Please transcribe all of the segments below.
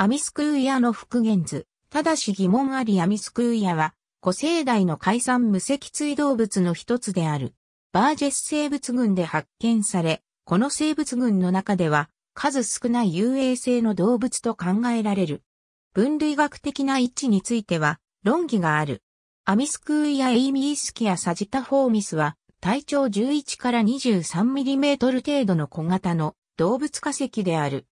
アミスクーヤの復元図。ただし疑問ありアミスクーヤは、古生代の海産無脊椎動物の一つである。バージェス生物群で発見され、この生物群の中では、数少ない遊泳性の動物と考えられる。分類学的な位置については、論議がある。アミスクーイア・エイミースキアサジタフォーミスは、体長11から2 3トル程度の小型の動物化石である。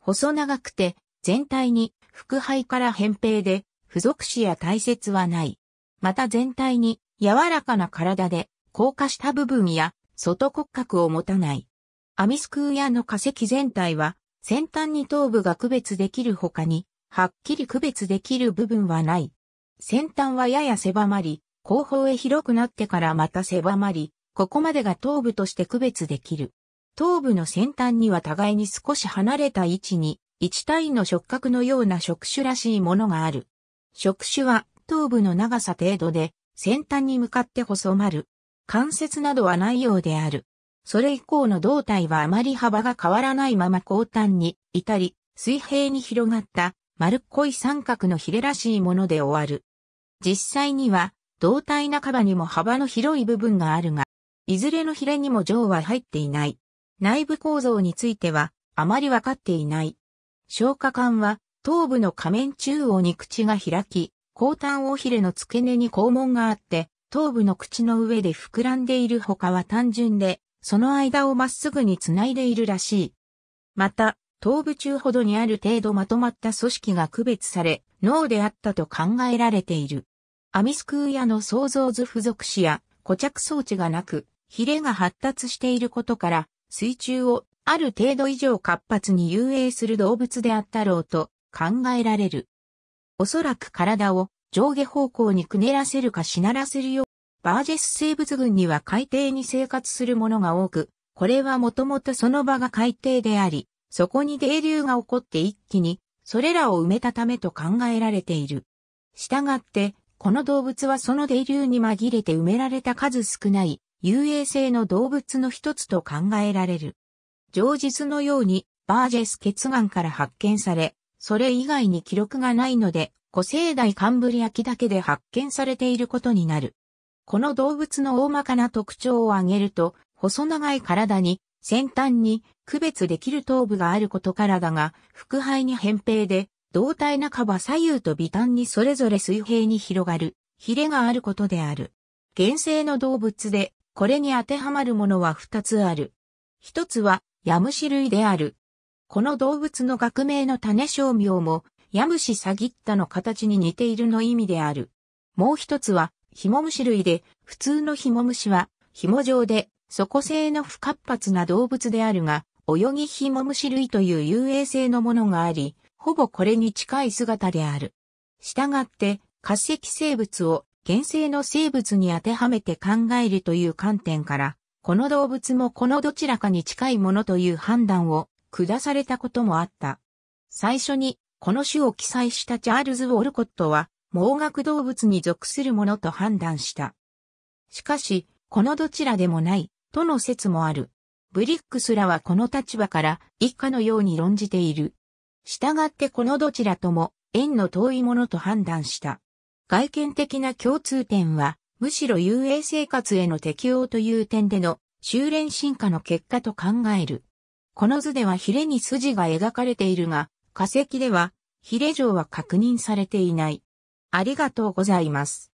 細長くて全体に腹肺から扁平で、付属死や大切はない。また全体に柔らかな体で、硬化した部分や外骨格を持たない。アミスクーヤの化石全体は、先端に頭部が区別できる他に、はっきり区別できる部分はない。先端はやや狭まり、後方へ広くなってからまた狭まり、ここまでが頭部として区別できる。頭部の先端には互いに少し離れた位置に一体の触覚のような触手らしいものがある。触手は頭部の長さ程度で先端に向かって細まる。関節などはないようである。それ以降の胴体はあまり幅が変わらないまま後端に至り、水平に広がった丸っこい三角のヒレらしいもので終わる。実際には胴体半ばにも幅の広い部分があるが、いずれのヒレにも上は入っていない。内部構造についてはあまりわかっていない。消化管は、頭部の仮面中央に口が開き、後端尾ひれの付け根に肛門があって、頭部の口の上で膨らんでいるほかは単純で、その間をまっすぐにつないでいるらしい。また、頭部中ほどにある程度まとまった組織が区別され、脳であったと考えられている。アミスクーヤの創造図付属紙や固着装置がなく、ヒレが発達していることから、水中をある程度以上活発に遊泳する動物であったろうと考えられる。おそらく体を上下方向にくねらせるかしならせるよう。バージェス生物群には海底に生活するものが多く、これはもともとその場が海底であり、そこに泥流が起こって一気に、それらを埋めたためと考えられている。したがって、この動物はその泥流に紛れて埋められた数少ない、遊泳性の動物の一つと考えられる。上実のようにバージェス血岩から発見され、それ以外に記録がないので、古生代カンブリア紀だけで発見されていることになる。この動物の大まかな特徴を挙げると、細長い体に、先端に区別できる頭部があることからだが、腹背に扁平で、胴体半ば左右と微端にそれぞれ水平に広がる、ヒレがあることである。原生の動物で、これに当てはまるものは二つある。一つは、ヤムシ類である。この動物の学名の種商名も、ヤムシサギッタの形に似ているの意味である。もう一つは、ヒモムシ類で、普通のヒモムシは、ヒモ状で、底性の不活発な動物であるが、泳ぎヒモムシ類という遊泳性のものがあり、ほぼこれに近い姿である。したがって、化石生物を、原生の生物に当てはめて考えるという観点から、この動物もこのどちらかに近いものという判断を下されたこともあった。最初に、この種を記載したチャールズ・ウォルコットは、盲学動物に属するものと判断した。しかし、このどちらでもない、との説もある。ブリックスらはこの立場から一家のように論じている。従ってこのどちらとも縁の遠いものと判断した。外見的な共通点はむしろ遊泳生活への適応という点での修練進化の結果と考える。この図ではヒレに筋が描かれているが、化石ではヒレ状は確認されていない。ありがとうございます。